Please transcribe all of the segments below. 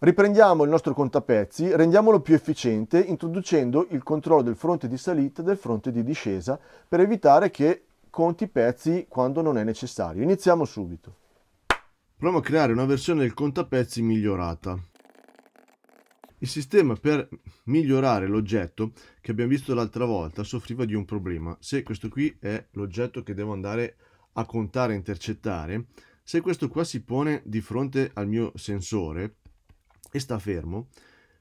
Riprendiamo il nostro contapezzi, rendiamolo più efficiente introducendo il controllo del fronte di salita e del fronte di discesa per evitare che conti pezzi quando non è necessario. Iniziamo subito. Proviamo a creare una versione del contapezzi migliorata. Il sistema per migliorare l'oggetto che abbiamo visto l'altra volta soffriva di un problema. Se questo qui è l'oggetto che devo andare a contare e intercettare, se questo qua si pone di fronte al mio sensore, e sta fermo,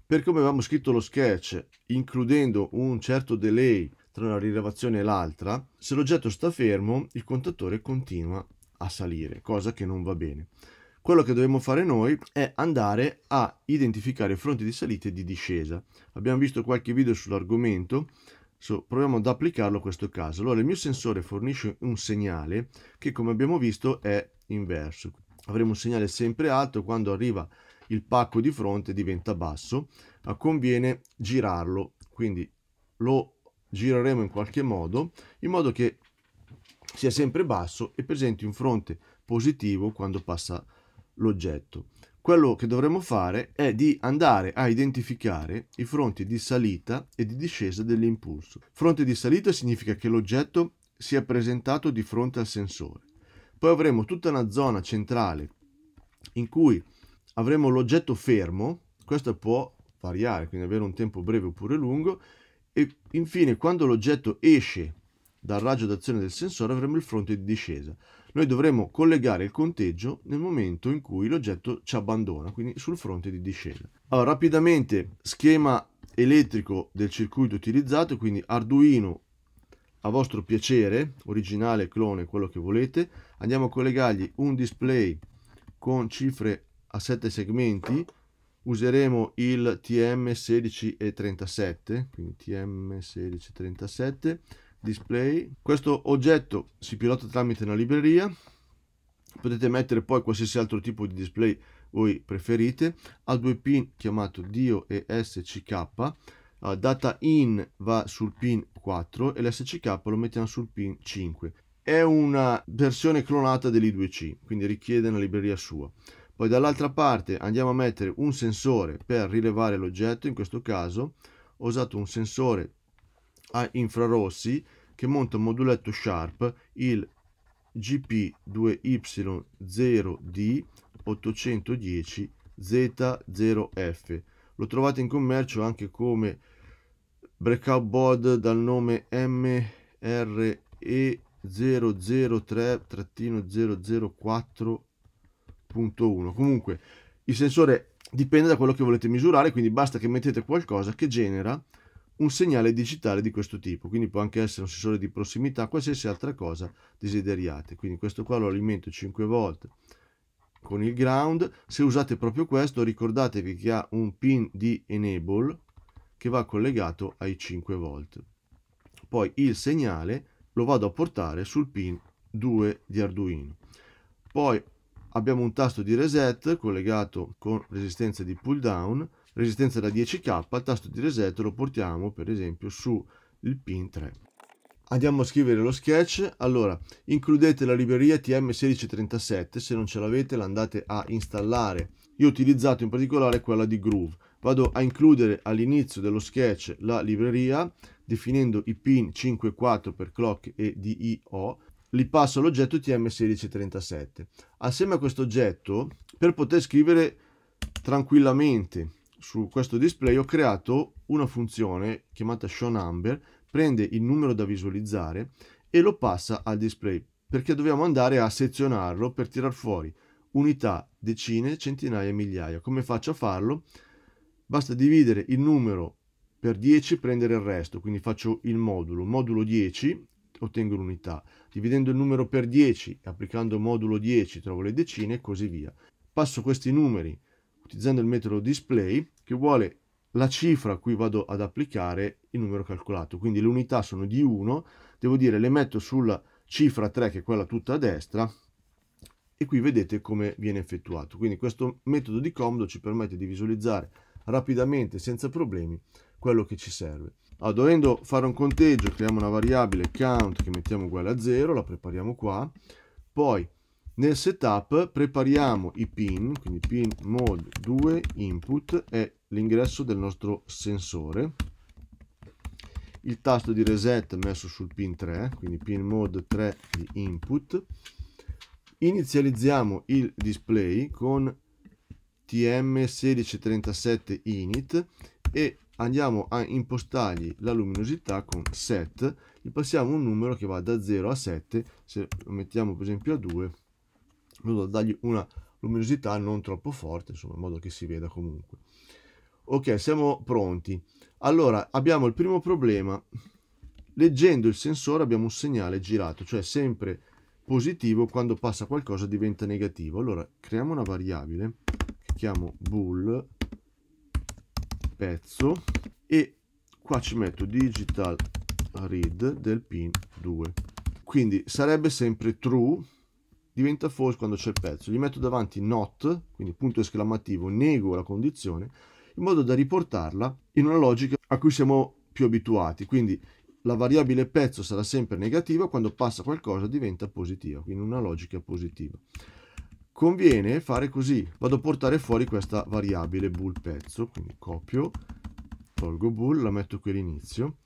per come avevamo scritto lo sketch, includendo un certo delay tra una rilevazione e l'altra, se l'oggetto sta fermo, il contatore continua a salire, cosa che non va bene. Quello che dobbiamo fare noi è andare a identificare fronti di salita e di discesa. Abbiamo visto qualche video sull'argomento, so, proviamo ad applicarlo a questo caso. Allora il mio sensore fornisce un segnale che come abbiamo visto è inverso. Avremo un segnale sempre alto quando arriva il pacco di fronte diventa basso, ma conviene girarlo, quindi lo gireremo in qualche modo, in modo che sia sempre basso e presenti un fronte positivo quando passa l'oggetto. Quello che dovremo fare è di andare a identificare i fronti di salita e di discesa dell'impulso. Fronte di salita significa che l'oggetto sia presentato di fronte al sensore. Poi avremo tutta una zona centrale in cui avremo l'oggetto fermo, questo può variare, quindi avere un tempo breve oppure lungo, e infine quando l'oggetto esce dal raggio d'azione del sensore avremo il fronte di discesa. Noi dovremo collegare il conteggio nel momento in cui l'oggetto ci abbandona, quindi sul fronte di discesa. Allora, rapidamente, schema elettrico del circuito utilizzato, quindi Arduino a vostro piacere, originale, clone, quello che volete. Andiamo a collegargli un display con cifre a 7 segmenti useremo il TM1637, quindi TM1637 display. Questo oggetto si pilota tramite una libreria, potete mettere poi qualsiasi altro tipo di display voi preferite, ha due pin chiamato DIO e SCK, uh, data in va sul pin 4 e l'SCK lo mettiamo sul pin 5. È una versione clonata dell'i2C, quindi richiede una libreria sua. Poi dall'altra parte andiamo a mettere un sensore per rilevare l'oggetto, in questo caso ho usato un sensore a infrarossi che monta un moduletto Sharp, il GP2Y0D810Z0F. Lo trovate in commercio anche come breakout board dal nome MRE003-004 1.1. Comunque il sensore dipende da quello che volete misurare, quindi basta che mettete qualcosa che genera un segnale digitale di questo tipo, quindi può anche essere un sensore di prossimità, qualsiasi altra cosa desideriate. Quindi questo qua lo alimento 5 volte con il ground. Se usate proprio questo, ricordatevi che ha un pin di enable che va collegato ai 5 volt. Poi il segnale lo vado a portare sul pin 2 di Arduino. Poi abbiamo un tasto di reset collegato con resistenza di pull down, resistenza da 10k, il tasto di reset lo portiamo per esempio sul pin 3. Andiamo a scrivere lo sketch, allora includete la libreria TM1637, se non ce l'avete la andate a installare. Io ho utilizzato in particolare quella di Groove. Vado a includere all'inizio dello sketch la libreria definendo i pin 5.4 per clock e DIO li passo all'oggetto TM1637. Assieme a questo oggetto, per poter scrivere tranquillamente su questo display, ho creato una funzione chiamata showNumber, prende il numero da visualizzare e lo passa al display, perché dobbiamo andare a sezionarlo per tirar fuori unità, decine, centinaia migliaia. Come faccio a farlo? Basta dividere il numero per 10 e prendere il resto, quindi faccio il modulo, modulo 10 ottengo l'unità. Dividendo il numero per 10, applicando modulo 10, trovo le decine e così via. Passo questi numeri utilizzando il metodo display che vuole la cifra a cui vado ad applicare il numero calcolato. Quindi le unità sono di 1, devo dire le metto sulla cifra 3 che è quella tutta a destra e qui vedete come viene effettuato. Quindi questo metodo di comodo ci permette di visualizzare rapidamente senza problemi quello che ci serve. Allora, ah, dovendo fare un conteggio, creiamo una variabile count che mettiamo uguale a 0, la prepariamo qua. Poi nel setup prepariamo i pin, quindi pin mode 2 input è l'ingresso del nostro sensore. Il tasto di reset messo sul pin 3, quindi pin mode 3 di input. Inizializziamo il display con TM1637 init e andiamo a impostargli la luminosità con set, gli passiamo un numero che va da 0 a 7, se lo mettiamo per esempio a 2, modo da dargli una luminosità non troppo forte, insomma, in modo che si veda comunque. Ok, siamo pronti. Allora, abbiamo il primo problema. Leggendo il sensore abbiamo un segnale girato, cioè sempre positivo, quando passa qualcosa diventa negativo. Allora, creiamo una variabile, che chiamo bool, pezzo e qua ci metto digital read del pin 2 quindi sarebbe sempre true diventa false quando c'è il pezzo gli metto davanti not quindi punto esclamativo nego la condizione in modo da riportarla in una logica a cui siamo più abituati quindi la variabile pezzo sarà sempre negativa quando passa qualcosa diventa positiva quindi una logica positiva conviene fare così vado a portare fuori questa variabile bool pezzo quindi copio tolgo bool la metto qui all'inizio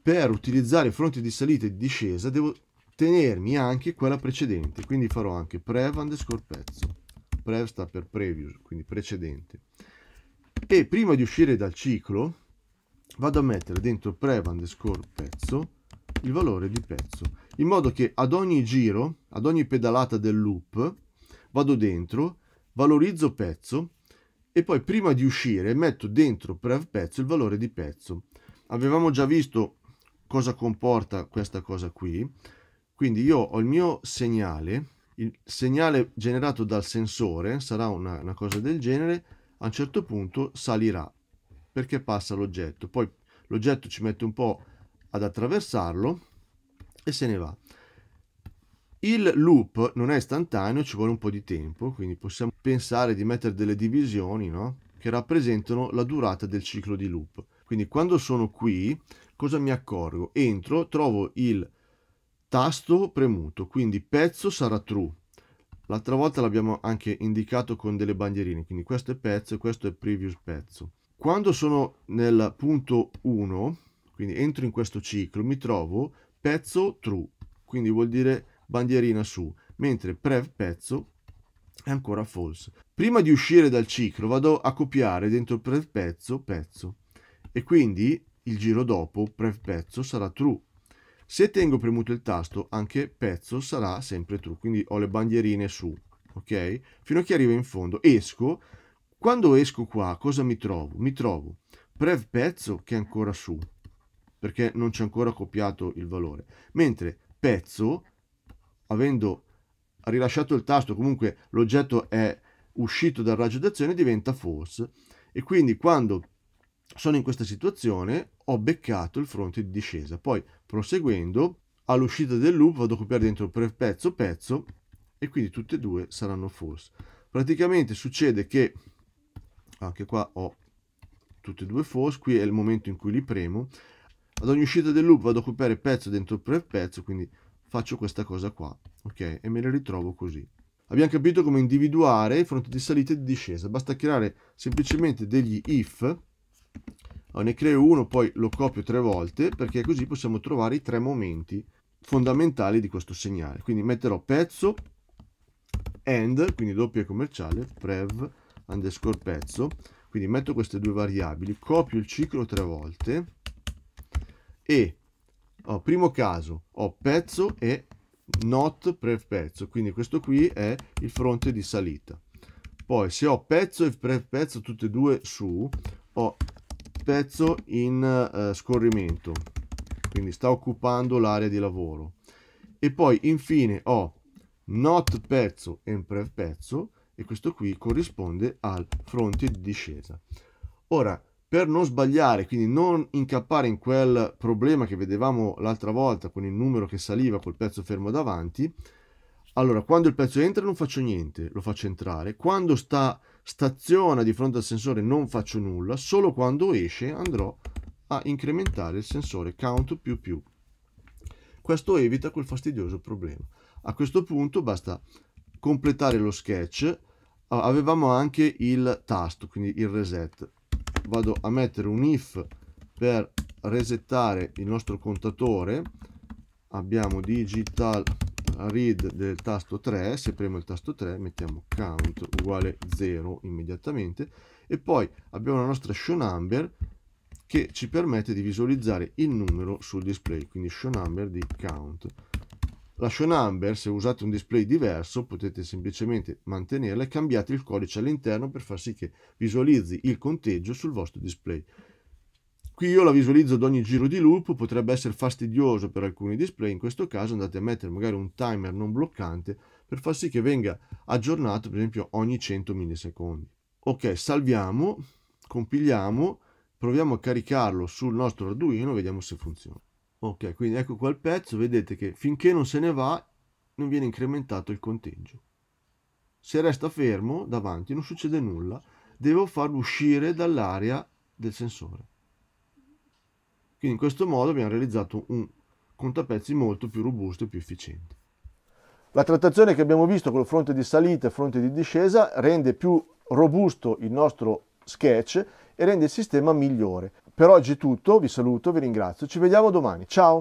per utilizzare fronti di salita e di discesa devo tenermi anche quella precedente quindi farò anche prev underscore pezzo prev sta per previous quindi precedente e prima di uscire dal ciclo vado a mettere dentro prev underscore pezzo il valore di pezzo in modo che ad ogni giro ad ogni pedalata del loop vado dentro, valorizzo pezzo e poi prima di uscire metto dentro prev pezzo il valore di pezzo. Avevamo già visto cosa comporta questa cosa qui, quindi io ho il mio segnale, il segnale generato dal sensore, sarà una, una cosa del genere, a un certo punto salirà perché passa l'oggetto, poi l'oggetto ci mette un po' ad attraversarlo e se ne va. Il loop non è istantaneo, ci vuole un po' di tempo, quindi possiamo pensare di mettere delle divisioni no? che rappresentano la durata del ciclo di loop. Quindi quando sono qui, cosa mi accorgo? Entro, trovo il tasto premuto, quindi pezzo sarà true. L'altra volta l'abbiamo anche indicato con delle bandierine, quindi questo è pezzo e questo è previous pezzo. Quando sono nel punto 1, quindi entro in questo ciclo, mi trovo pezzo true, quindi vuol dire bandierina su, mentre prev pezzo è ancora false. Prima di uscire dal ciclo vado a copiare dentro prev pezzo pezzo e quindi il giro dopo prev pezzo sarà true. Se tengo premuto il tasto anche pezzo sarà sempre true, quindi ho le bandierine su, ok? Fino a che arriva in fondo. Esco, quando esco qua cosa mi trovo? Mi trovo prev pezzo che è ancora su, perché non c'è ancora copiato il valore, mentre pezzo avendo rilasciato il tasto, comunque l'oggetto è uscito dal raggio d'azione, diventa false. E quindi quando sono in questa situazione ho beccato il fronte di discesa. Poi proseguendo all'uscita del loop vado a copiare dentro per pezzo pezzo e quindi tutte e due saranno false. Praticamente succede che anche qua ho tutte e due false, qui è il momento in cui li premo. Ad ogni uscita del loop vado a copiare pezzo dentro per pezzo, quindi faccio questa cosa qua, ok? E me le ritrovo così. Abbiamo capito come individuare i fronti di salita e di discesa. Basta creare semplicemente degli if. Oh, ne creo uno, poi lo copio tre volte, perché così possiamo trovare i tre momenti fondamentali di questo segnale. Quindi metterò pezzo, and, quindi doppia commerciale, prev, underscore pezzo. Quindi metto queste due variabili, copio il ciclo tre volte e Oh, primo caso, ho oh, pezzo e not per pezzo, quindi questo qui è il fronte di salita. Poi se ho pezzo e pre pezzo tutte e due su, ho pezzo in eh, scorrimento, quindi sta occupando l'area di lavoro. E poi infine ho not pezzo e prev pezzo e questo qui corrisponde al fronte di discesa. Ora, per non sbagliare, quindi non incappare in quel problema che vedevamo l'altra volta con il numero che saliva col pezzo fermo davanti, allora quando il pezzo entra non faccio niente, lo faccio entrare, quando sta, staziona di fronte al sensore non faccio nulla, solo quando esce andrò a incrementare il sensore count più più. Questo evita quel fastidioso problema. A questo punto basta completare lo sketch, avevamo anche il tasto, quindi il reset vado a mettere un if per resettare il nostro contatore abbiamo digital read del tasto 3 se premo il tasto 3 mettiamo count uguale 0 immediatamente e poi abbiamo la nostra show number che ci permette di visualizzare il numero sul display quindi show number di count la show number, se usate un display diverso, potete semplicemente mantenerla e cambiate il codice all'interno per far sì che visualizzi il conteggio sul vostro display. Qui io la visualizzo ad ogni giro di loop, potrebbe essere fastidioso per alcuni display, in questo caso andate a mettere magari un timer non bloccante per far sì che venga aggiornato per esempio ogni 100 millisecondi. Ok, salviamo, compiliamo, proviamo a caricarlo sul nostro Arduino, vediamo se funziona ok quindi ecco qua il pezzo vedete che finché non se ne va non viene incrementato il conteggio se resta fermo davanti non succede nulla devo farlo uscire dall'area del sensore quindi in questo modo abbiamo realizzato un contapezzi molto più robusto e più efficiente la trattazione che abbiamo visto con il fronte di salita e fronte di discesa rende più robusto il nostro sketch e rende il sistema migliore per oggi è tutto, vi saluto, vi ringrazio, ci vediamo domani, ciao!